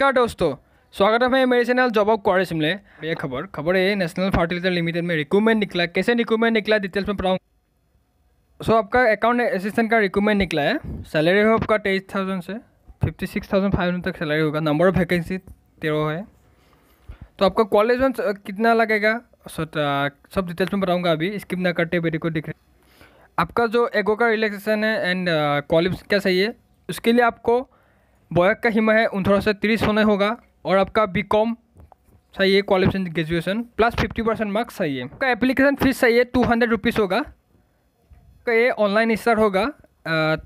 नमस्कार दोस्तों स्वागत है मेरे चैनल जॉब ऑफ कॉलेज में ये खबर खबर है नेशनल फर्टिलाइजर लिमिटेड में रिक्रूटमेंट निकला कैसे रिक्रूटमेंट निकला डिटेल्स में पढ़ाऊँ सो आपका अकाउंट असिस्टेंट का रिक्रूटमेंट निकला है सैलरी हो आपका तेईस थाउजेंड से fifty six thousand five hundred तक सैलरी होगा नंबर ऑफ वैकेंसी तेरह है तो आपका कॉलेज में कितना लगेगा सो सब डिटेल्स में बताऊँगा अभी स्किप ना करते बेटे को दिख रहे आपका जो एगो का रिलैक्सेशन है एंड कॉलेज uh, क्या चाहिए उसके लिए आपको बॉयक का हिमा है उन सा तीस होने होगा और आपका बी कॉम चाहिए qualification graduation plus fifty percent marks चाहिए आपका का एप्लीकेशन फीस चाहिए टू हंड्रेड रुपीज़ होगा का ये ऑनलाइन स्टार्ट होगा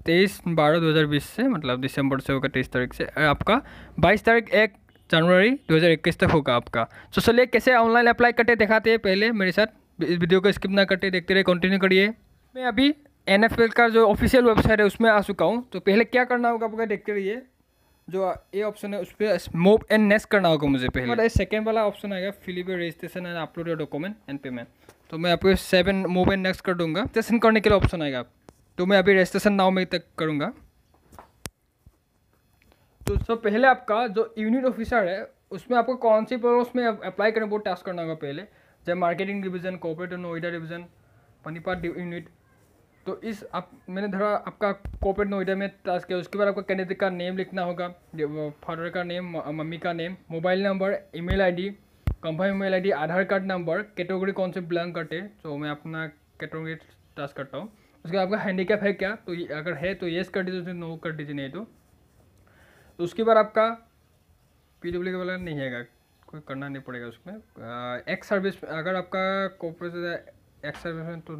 तेईस बारह दो हज़ार बीस से मतलब दिसंबर से होगा तेईस तारीख से आपका बाईस तारीख एक जनवरी दो हज़ार इक्कीस तक होगा आपका तो चलिए कैसे ऑनलाइन अप्लाई करते दिखाते हैं पहले मेरे साथ इस वीडियो को स्किप ना करते देखते रहे कंटिन्यू करिए मैं अभी एन का जो ऑफिशियल वेबसाइट है उसमें आ चुका हूँ तो पहले क्या करना होगा आपका देखते रहिए जो ए ऑप्शन है उस पर मूव एंड नेस्ट करना होगा मुझे पहले और सेकेंड वाला ऑप्शन आएगा fill up registration and upload your document and payment तो मैं आपको सेवन मूव एंड नेक्स्ट कर दूंगा रजिस्ट्रेशन करने के लिए ऑप्शन आएगा तो मैं अभी रजिस्ट्रेशन नाव में तक करूँगा तो सब पहले आपका जो यूनिट ऑफिसर है उसमें आपको कौन सी प्रोग्राम्स उसमें अप्लाई करना वो टास्क करना होगा पहले जैसे marketing division cooperative Noida division Panipat unit तो इस आप मैंने धरा आपका कॉपरेट नोएडा में टास्क किया उसके बाद आपका कैंडिडेट का नेम लिखना होगा फादर का नेम मम्मी का name mobile number email ID confirm email ID Aadhaar card number category कौन से बिलोंग करते तो मैं अपना कैटेगरी टास्क करता हूँ उसके बाद आपका हैंडीकैप है क्या तो अगर है तो येस कर दीजिए नो कर दीजिए नहीं तो उसके बाद आपका पी डब्ल्यू वाला नहीं आएगा कोई करना नहीं पड़ेगा उसमें एक्स सर्विस अगर आपका कॉपरेट एक्सरवेशन तो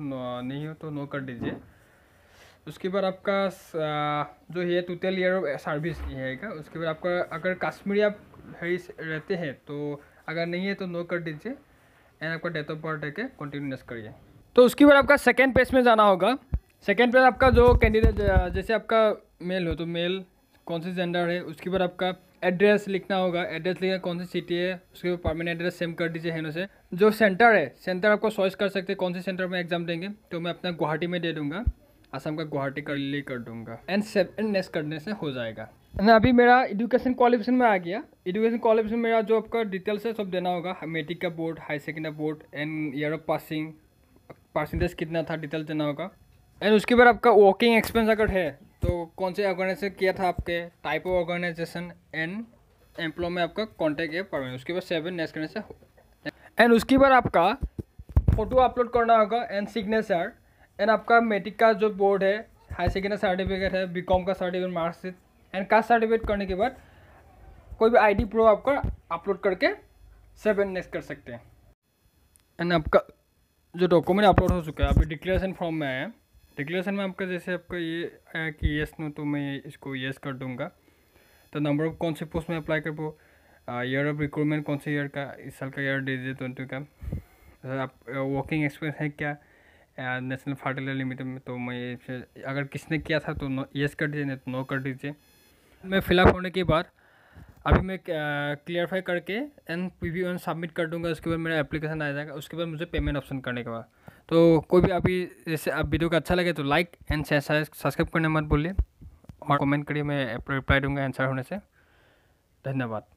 नहीं हो तो नो कर दीजिए उसके बाद आपका जो है टूटल ईयर ऑफ सर्विस है का उसके बाद आपका अगर कश्मीरी आप रहते हैं तो अगर नहीं है तो नो कर दीजिए एंड आपका डेट ऑफ बर्थ है कंटिन्यूस करिए तो उसके बाद आपका सेकेंड पेज में जाना होगा सेकेंड पेज आपका जो कैंडिडेट जैसे आपका मेल हो तो मेल कौन से जेंडर है उसके बाद आपका एड्रेस लिखना होगा एड्रेस लिखना कौन सी सिटी है उसके ऊपर परमानेंट एड्रेस सेम कर दीजिए हेनो से जो सेंटर है सेंटर आपको चॉइस कर सकते हैं कौन से सेंटर में एग्जाम देंगे तो मैं अपना गुवाहाटी में दे दूँगा आसाम का गुवाहाटी कर ले कर दूँगा एंड सेवन नेक्स्ट करने से हो जाएगा ना अभी मेरा एजुकेशन क्वालिफिकेशन में आ गया एजुकेशन क्वालिफिकेशन मेरा जो आपका डिटेल्स है सब देना होगा मेट्रिक का board high secondary board and year of passing percentage कितना था डिटेल्स देना होगा एंड उसके बाद आपका वॉकिंग एक्सपेंस अगर है तो कौन से ऑर्गेनाइजेशन किया था आपके type of organisation and employ में आपका कॉन्टैक्ट है परमानेंट उसके बाद सेवन नेक्स्ट करने से एंड उसके बाद आपका फ़ोटो अपलोड करना होगा एंड सिग्नेचर एंड आपका मेट्रिक का जो बोर्ड है हाई सेकेंडरी सर्टिफिकेट है बीकॉम का certificate marksheet and caste certificate करने के बाद कोई भी आईडी प्रूफ आपका अपलोड करके सेवन नेक्स्ट कर सकते हैं एंड आपका जो डॉक्यूमेंट अपलोड हो चुका है आप डिक्लेरेशन फॉर्म में आए हैं डिक्लेरेशन में आपका जैसे आपका ये आया कि येस नो तो मैं इसको येस कर दूंगा तो नंबर ऑफ कौन से पोस्ट में अप्लाई कर पो ईयर ऑफ रिक्रूटमेंट कौन से ईयर का इस साल का ईयर दीजिए ट्वेंटी का आप वर्किंग एक्सपीरियंस है क्या नेशनल फर्टिलाइजर लिमिटेड में तो मैं अगर किसने किया था तो येस कर दीजिए नहीं तो नो कर दीजिए मैं फिलअप होने के बाद अभी मैं क्लियरफाई करके N P V N submit कर दूंगा उसके बाद मेरा एप्लीकेशन आ जाएगा उसके बाद मुझे पेमेंट ऑप्शन करने के बाद तो कोई भी अभी जैसे आप वीडियो का अच्छा लगे तो लाइक एंड शेयर सब्सक्राइब करने मत बोलिए और कमेंट करिए मैं रिप्लाई दूंगा आंसर होने से धन्यवाद